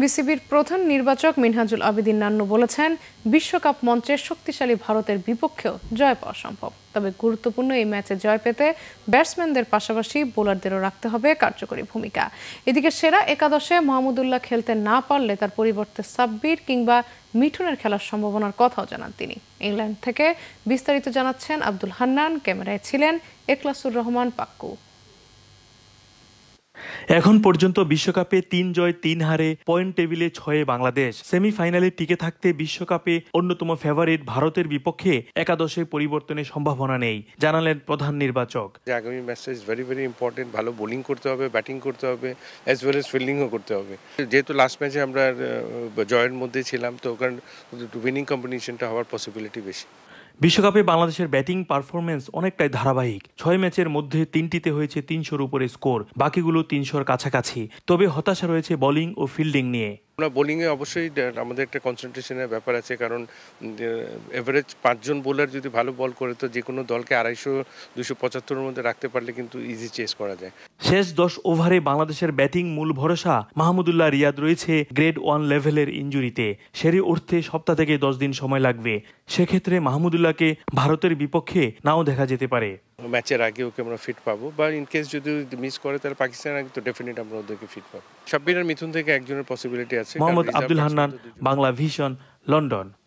বিসিবির প্রধান নির্বাচক মিনহাজুল আবেদিন নান্নু বলেছেন বিশ্বকাপ মঞ্চে শক্তিশালী ভারতের বিপক্ষেও জয় পাওয়া সম্ভব তবে গুরুত্বপূর্ণ এই ম্যাচে জয় পেতে ব্যাটসম্যানদের পাশাপাশি বোলারদেরও রাখতে হবে কার্যকরী ভূমিকা এদিকে সেরা একাদশে মাহমুদুল্লাহ খেলতে না পারলে তার পরিবর্তে সাব্বির কিংবা মিঠুনের খেলার সম্ভাবনার কথাও জানান তিনি ইংল্যান্ড থেকে বিস্তারিত জানাচ্ছেন আব্দুল হান্নান ক্যামেরায় ছিলেন একলাসুর রহমান পাক্কু এখন পর্যন্ত বিশ্বকাপে তিন জয় তিন হারে পয়েন্ট টেবিলে ছয়ে বাংলাদেশ সেমিফাইনালে টিকে থাকতে বিশ্বকাপে অন্যতম ফেভারিট ভারতের বিপক্ষে একাদশে পরিবর্তনের সম্ভাবনা নেই জানালেন প্রধান নির্বাচক আগামী ম্যাচটা ইজ ভেরি ভেরি ইম্পর্টেন্ট ভালো বোলিং করতে হবে ব্যাটিং করতে হবে অ্যাজ ওয়েল এস ফিল্ডিংও করতে হবে যেহেতু লাস্ট ম্যাচে আমরা জয়ের মধ্যে ছিলাম তো ওখানে উইনিং কম্পিটিশনটা হওয়ার পসিবিলিটি বেশি বিশ্বকাপে বাংলাদেশের ব্যাটিং পারফরমেন্স অনেকটাই ধারাবাহিক ছয় ম্যাচের মধ্যে তিনটিতে হয়েছে তিনশোর উপরে স্কোর বাকিগুলো তিনশোর কাছাকাছি তবে হতাশা রয়েছে বোলিং ও ফিল্ডিং নিয়ে আপনার বোলিংয়ে অবশ্যই আমাদের একটা কনসেন্ট্রেশনের ব্যাপার আছে কারণ এভারেজ পাঁচজন বোলার যদি ভালো বল করে তো যে কোনো দলকে আড়াইশো দুশো পঁচাত্তরের মধ্যে রাখতে পারলে কিন্তু ইজি চেস করা যায় শেষ দশ ওভারে বাংলাদেশের ব্যাটিং মূল ভরসা মাহমুদুল্লাহ রিয়াদ রয়েছে গ্রেড ওয়ান লেভেলের ইঞ্জুরিতে সেরে উঠতে সপ্তাহ থেকে দশ দিন সময় লাগবে সেক্ষেত্রে মাহমুদুল্লাহকে ভারতের বিপক্ষে নাও দেখা যেতে পারে ম্যাচের আগে ওকে আমরা ফিট পাবো বা ইন কেস যদি মিস করে তাহলে পাকিস্তানের আগে তো ডেফিনেট আমরা ওদেরকে ফিট পাবো সাব্বির আর মিথুন থেকে একজনের পসিবিলিটি আছে মোহাম্মদ আব্দুল হান্নান বাংলা ভিশন লন্ডন